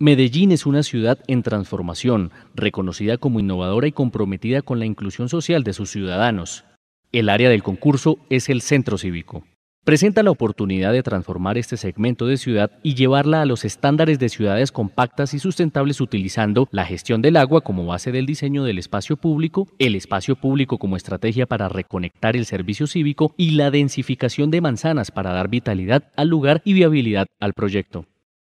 Medellín es una ciudad en transformación, reconocida como innovadora y comprometida con la inclusión social de sus ciudadanos. El área del concurso es el centro cívico. Presenta la oportunidad de transformar este segmento de ciudad y llevarla a los estándares de ciudades compactas y sustentables utilizando la gestión del agua como base del diseño del espacio público, el espacio público como estrategia para reconectar el servicio cívico y la densificación de manzanas para dar vitalidad al lugar y viabilidad al proyecto.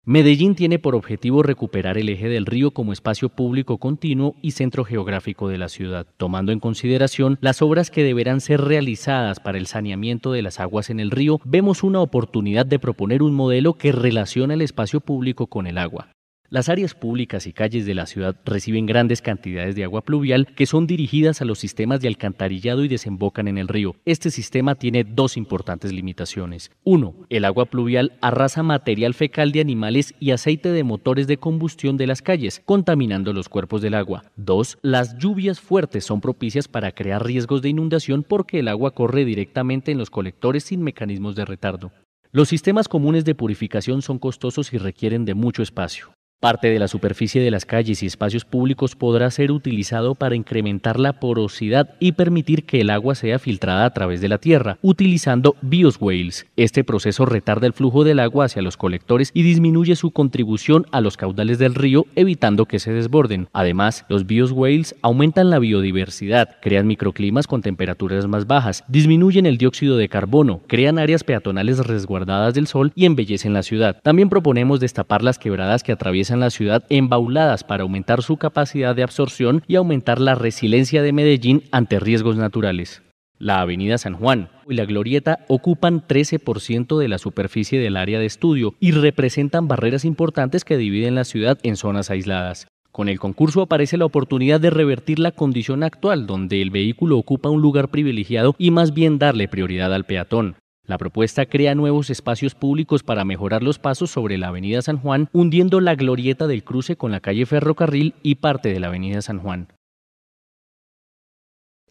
Medellín tiene por objetivo recuperar el eje del río como espacio público continuo y centro geográfico de la ciudad, tomando en consideración las obras que deberán ser realizadas para el saneamiento de las aguas en el río, vemos una oportunidad de proponer un modelo que relaciona el espacio público con el agua. Las áreas públicas y calles de la ciudad reciben grandes cantidades de agua pluvial que son dirigidas a los sistemas de alcantarillado y desembocan en el río. Este sistema tiene dos importantes limitaciones. Uno, el agua pluvial arrasa material fecal de animales y aceite de motores de combustión de las calles, contaminando los cuerpos del agua. Dos, las lluvias fuertes son propicias para crear riesgos de inundación porque el agua corre directamente en los colectores sin mecanismos de retardo. Los sistemas comunes de purificación son costosos y requieren de mucho espacio. Parte de la superficie de las calles y espacios públicos podrá ser utilizado para incrementar la porosidad y permitir que el agua sea filtrada a través de la tierra, utilizando bioswales. Este proceso retarda el flujo del agua hacia los colectores y disminuye su contribución a los caudales del río, evitando que se desborden. Además, los bioswales aumentan la biodiversidad, crean microclimas con temperaturas más bajas, disminuyen el dióxido de carbono, crean áreas peatonales resguardadas del sol y embellecen la ciudad. También proponemos destapar las quebradas que atraviesan en la ciudad embauladas para aumentar su capacidad de absorción y aumentar la resiliencia de Medellín ante riesgos naturales. La Avenida San Juan y la Glorieta ocupan 13% de la superficie del área de estudio y representan barreras importantes que dividen la ciudad en zonas aisladas. Con el concurso aparece la oportunidad de revertir la condición actual donde el vehículo ocupa un lugar privilegiado y más bien darle prioridad al peatón. La propuesta crea nuevos espacios públicos para mejorar los pasos sobre la Avenida San Juan, hundiendo la glorieta del cruce con la calle Ferrocarril y parte de la Avenida San Juan.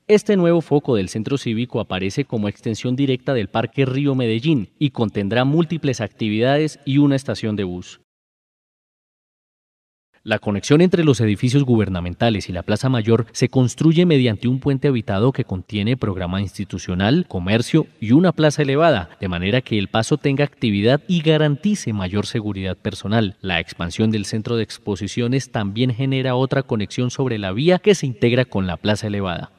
Este nuevo foco del centro cívico aparece como extensión directa del Parque Río Medellín y contendrá múltiples actividades y una estación de bus. La conexión entre los edificios gubernamentales y la Plaza Mayor se construye mediante un puente habitado que contiene programa institucional, comercio y una plaza elevada, de manera que el paso tenga actividad y garantice mayor seguridad personal. La expansión del centro de exposiciones también genera otra conexión sobre la vía que se integra con la plaza elevada.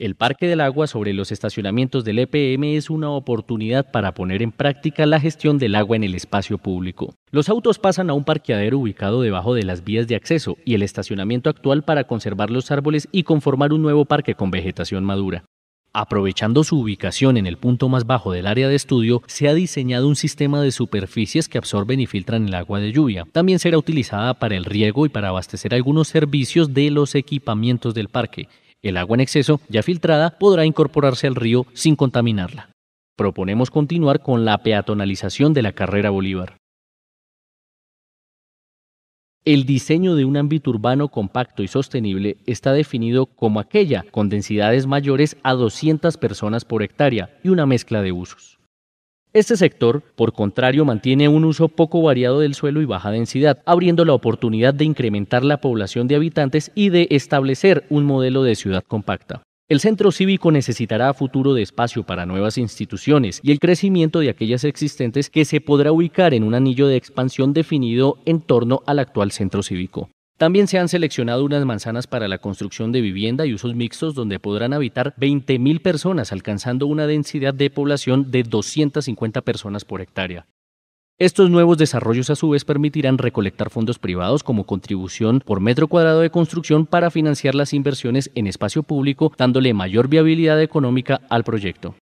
El Parque del Agua sobre los estacionamientos del EPM es una oportunidad para poner en práctica la gestión del agua en el espacio público. Los autos pasan a un parqueadero ubicado debajo de las vías de acceso y el estacionamiento actual para conservar los árboles y conformar un nuevo parque con vegetación madura. Aprovechando su ubicación en el punto más bajo del área de estudio, se ha diseñado un sistema de superficies que absorben y filtran el agua de lluvia. También será utilizada para el riego y para abastecer algunos servicios de los equipamientos del parque. El agua en exceso, ya filtrada, podrá incorporarse al río sin contaminarla. Proponemos continuar con la peatonalización de la carrera Bolívar. El diseño de un ámbito urbano compacto y sostenible está definido como aquella con densidades mayores a 200 personas por hectárea y una mezcla de usos. Este sector, por contrario, mantiene un uso poco variado del suelo y baja densidad, abriendo la oportunidad de incrementar la población de habitantes y de establecer un modelo de ciudad compacta. El centro cívico necesitará futuro de espacio para nuevas instituciones y el crecimiento de aquellas existentes que se podrá ubicar en un anillo de expansión definido en torno al actual centro cívico. También se han seleccionado unas manzanas para la construcción de vivienda y usos mixtos donde podrán habitar 20.000 personas, alcanzando una densidad de población de 250 personas por hectárea. Estos nuevos desarrollos a su vez permitirán recolectar fondos privados como contribución por metro cuadrado de construcción para financiar las inversiones en espacio público, dándole mayor viabilidad económica al proyecto.